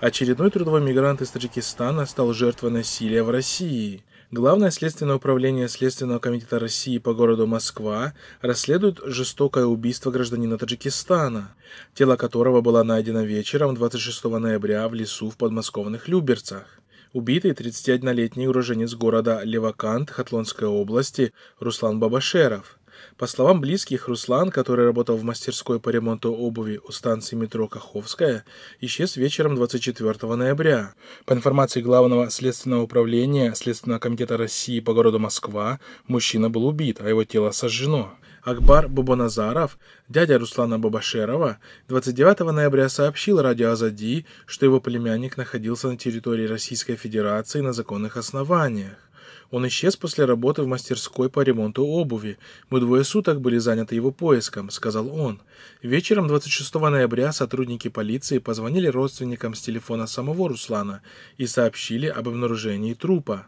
Очередной трудовой мигрант из Таджикистана стал жертвой насилия в России. Главное следственное управление Следственного комитета России по городу Москва расследует жестокое убийство гражданина Таджикистана, тело которого было найдено вечером 26 ноября в лесу в подмосковных Люберцах. Убитый 31-летний уроженец города Левакант Хатлонской области Руслан Бабашеров – по словам близких, Руслан, который работал в мастерской по ремонту обуви у станции метро Каховская, исчез вечером 24 ноября. По информации главного следственного управления Следственного комитета России по городу Москва, мужчина был убит, а его тело сожжено. Акбар Бабаназаров, дядя Руслана Бабашерова, 29 ноября сообщил радио Азади, что его племянник находился на территории Российской Федерации на законных основаниях. Он исчез после работы в мастерской по ремонту обуви. Мы двое суток были заняты его поиском, сказал он. Вечером 26 ноября сотрудники полиции позвонили родственникам с телефона самого Руслана и сообщили об обнаружении трупа.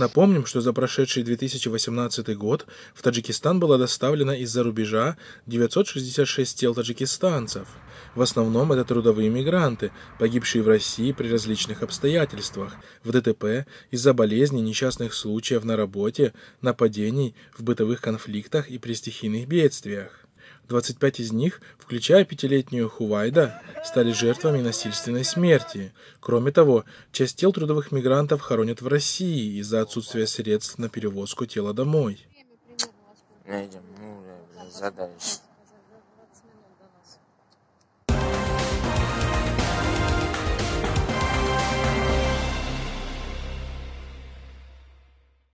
Напомним, что за прошедший 2018 год в Таджикистан было доставлено из-за рубежа 966 тел таджикистанцев. В основном это трудовые мигранты, погибшие в России при различных обстоятельствах, в ДТП, из-за болезней, несчастных случаев на работе, нападений, в бытовых конфликтах и при стихийных бедствиях. 25 из них, включая пятилетнюю Хувайда, стали жертвами насильственной смерти. Кроме того, часть тел трудовых мигрантов хоронят в России из-за отсутствия средств на перевозку тела домой. Едем, ну, задача.